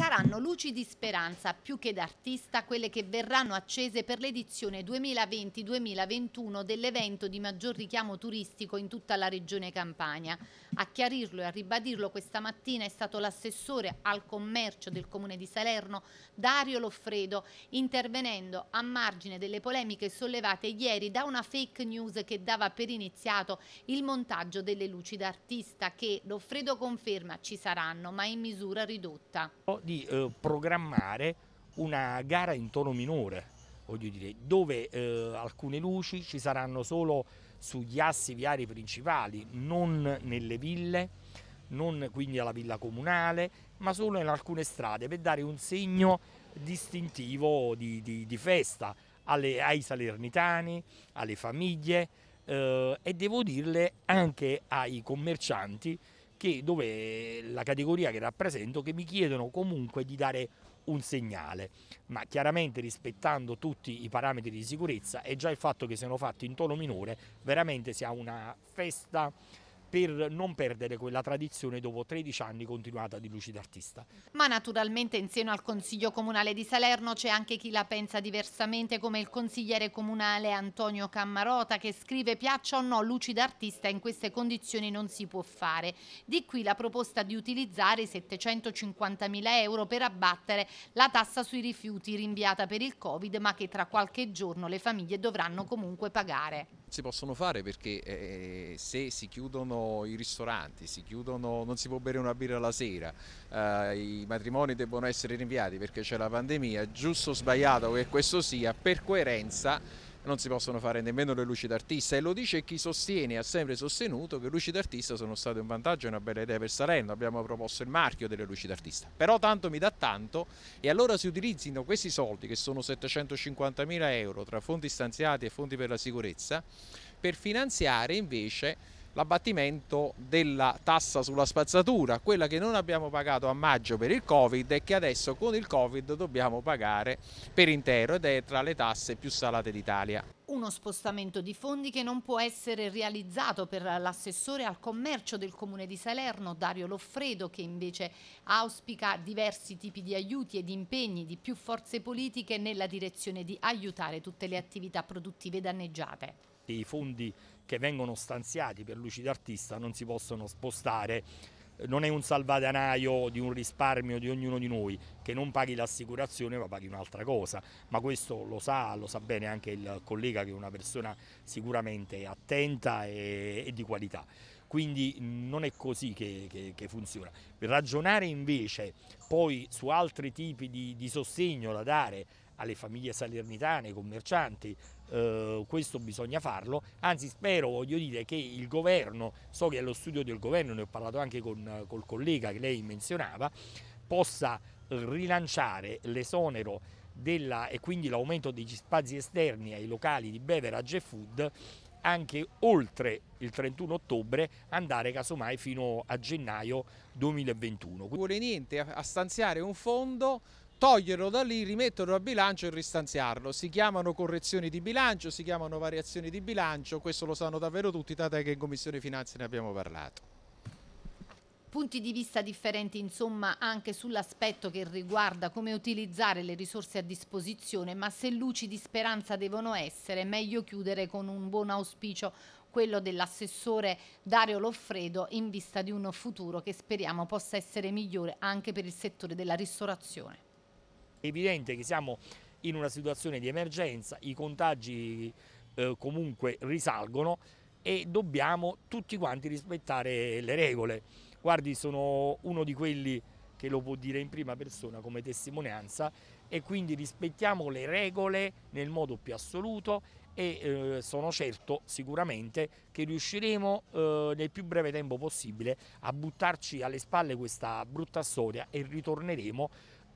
saranno luci di speranza più che d'artista quelle che verranno accese per l'edizione 2020-2021 dell'evento di maggior richiamo turistico in tutta la regione Campania. A chiarirlo e a ribadirlo questa mattina è stato l'assessore al commercio del Comune di Salerno, Dario Loffredo, intervenendo a margine delle polemiche sollevate ieri da una fake news che dava per iniziato il montaggio delle luci d'artista che, Loffredo conferma, ci saranno, ma in misura ridotta. Di eh, programmare una gara in tono minore voglio dire, dove eh, alcune luci ci saranno solo sugli assi viari principali, non nelle ville, non quindi alla villa comunale, ma solo in alcune strade per dare un segno distintivo di, di, di festa alle, ai salernitani, alle famiglie eh, e devo dirle anche ai commercianti che dove la categoria che rappresento che mi chiedono comunque di dare un segnale, ma chiaramente rispettando tutti i parametri di sicurezza e già il fatto che siano fatti in tono minore, veramente sia una festa per non perdere quella tradizione dopo 13 anni continuata di Lucida Artista. Ma naturalmente in seno al Consiglio Comunale di Salerno c'è anche chi la pensa diversamente come il consigliere comunale Antonio Cammarota che scrive piaccia o no Lucida Artista in queste condizioni non si può fare. Di qui la proposta di utilizzare i mila euro per abbattere la tassa sui rifiuti rinviata per il Covid ma che tra qualche giorno le famiglie dovranno comunque pagare si possono fare perché eh, se si chiudono i ristoranti, si chiudono, non si può bere una birra la sera, eh, i matrimoni debbono essere rinviati perché c'è la pandemia, giusto o sbagliato che questo sia, per coerenza non si possono fare nemmeno le luci d'artista e lo dice chi sostiene e ha sempre sostenuto che le luci d'artista sono state un vantaggio e una bella idea per Salerno, abbiamo proposto il marchio delle luci d'artista, però tanto mi dà tanto e allora si utilizzino questi soldi che sono 750 mila euro tra fondi stanziati e fondi per la sicurezza per finanziare invece l'abbattimento della tassa sulla spazzatura, quella che non abbiamo pagato a maggio per il Covid e che adesso con il Covid dobbiamo pagare per intero ed è tra le tasse più salate d'Italia. Uno spostamento di fondi che non può essere realizzato per l'assessore al commercio del Comune di Salerno, Dario Loffredo, che invece auspica diversi tipi di aiuti e di impegni di più forze politiche nella direzione di aiutare tutte le attività produttive danneggiate che i fondi che vengono stanziati per luci d'artista non si possono spostare non è un salvadanaio di un risparmio di ognuno di noi che non paghi l'assicurazione ma paghi un'altra cosa, ma questo lo sa, lo sa bene anche il collega che è una persona sicuramente attenta e, e di qualità. Quindi non è così che, che, che, funziona. Ragionare invece poi su altri tipi di, di sostegno da dare alle famiglie salernitane, ai commercianti, eh, questo bisogna farlo, anzi spero, voglio dire, che il governo, so che allo studio del governo, ne ho parlato anche con, col collega che lei menzionava, possa rilanciare l'esonero della, e quindi l'aumento degli spazi esterni ai locali di beverage e food anche oltre il 31 ottobre andare casomai fino a gennaio 2021. Non vuole niente a stanziare un fondo toglierlo da lì, rimetterlo a bilancio e ristanziarlo. Si chiamano correzioni di bilancio, si chiamano variazioni di bilancio, questo lo sanno davvero tutti, tant'è che in Commissione Finanze ne abbiamo parlato. Punti di vista differenti insomma anche sull'aspetto che riguarda come utilizzare le risorse a disposizione, ma se luci di speranza devono essere, meglio chiudere con un buon auspicio quello dell'assessore Dario Loffredo in vista di un futuro che speriamo possa essere migliore anche per il settore della ristorazione. È evidente che siamo in una situazione di emergenza, i contagi eh, comunque risalgono e dobbiamo tutti quanti rispettare le regole. Guardi, sono uno di quelli che lo può dire in prima persona come testimonianza e quindi rispettiamo le regole nel modo più assoluto e eh, sono certo sicuramente che riusciremo eh, nel più breve tempo possibile a buttarci alle spalle questa brutta storia e ritorneremo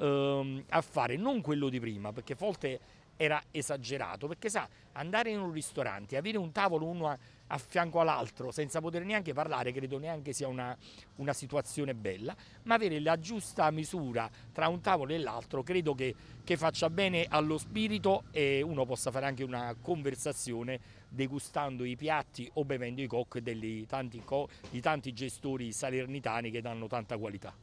ehm, a fare non quello di prima, perché a volte era esagerato, perché sa, andare in un ristorante, avere un tavolo uno a, a fianco all'altro, senza poter neanche parlare, credo neanche sia una, una, situazione bella, ma avere la giusta misura tra un tavolo e l'altro credo che, che faccia bene allo spirito e uno possa fare anche una conversazione degustando i piatti o bevendo i cock dei tanti, tanti gestori salernitani che danno tanta qualità.